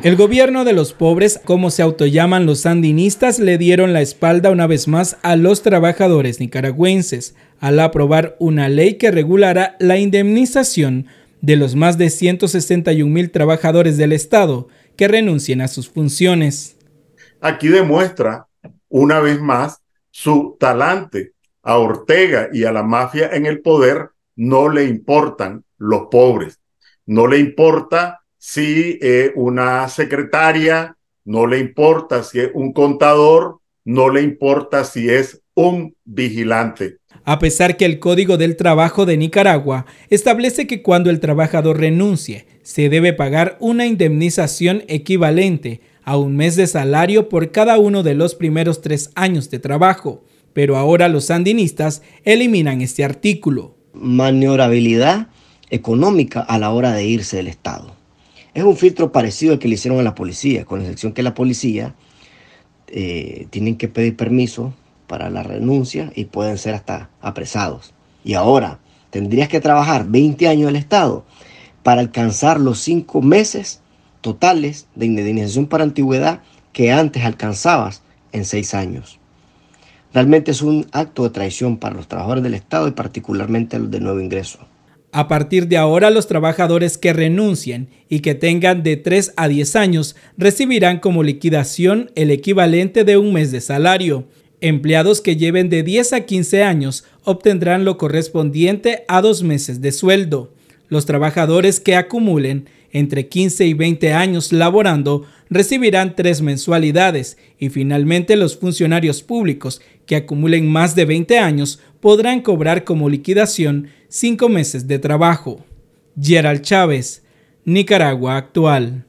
El gobierno de los pobres, como se autollaman los sandinistas, le dieron la espalda una vez más a los trabajadores nicaragüenses al aprobar una ley que regulará la indemnización de los más de 161 mil trabajadores del Estado que renuncien a sus funciones. Aquí demuestra una vez más su talante. A Ortega y a la mafia en el poder no le importan los pobres, no le importa si eh, una secretaria, no le importa si es un contador, no le importa si es un vigilante. A pesar que el Código del Trabajo de Nicaragua establece que cuando el trabajador renuncie, se debe pagar una indemnización equivalente a un mes de salario por cada uno de los primeros tres años de trabajo. Pero ahora los sandinistas eliminan este artículo. Maniobrabilidad económica a la hora de irse del Estado. Es un filtro parecido al que le hicieron a la policía, con la excepción que la policía tiene eh, tienen que pedir permiso para la renuncia y pueden ser hasta apresados. Y ahora, tendrías que trabajar 20 años del Estado para alcanzar los 5 meses totales de indemnización para antigüedad que antes alcanzabas en 6 años. Realmente es un acto de traición para los trabajadores del Estado y particularmente los de nuevo ingreso. A partir de ahora, los trabajadores que renuncien y que tengan de 3 a 10 años recibirán como liquidación el equivalente de un mes de salario. Empleados que lleven de 10 a 15 años obtendrán lo correspondiente a dos meses de sueldo. Los trabajadores que acumulen entre 15 y 20 años laborando recibirán tres mensualidades y finalmente los funcionarios públicos que acumulen más de 20 años podrán cobrar como liquidación cinco meses de trabajo. Gerald Chávez, Nicaragua Actual.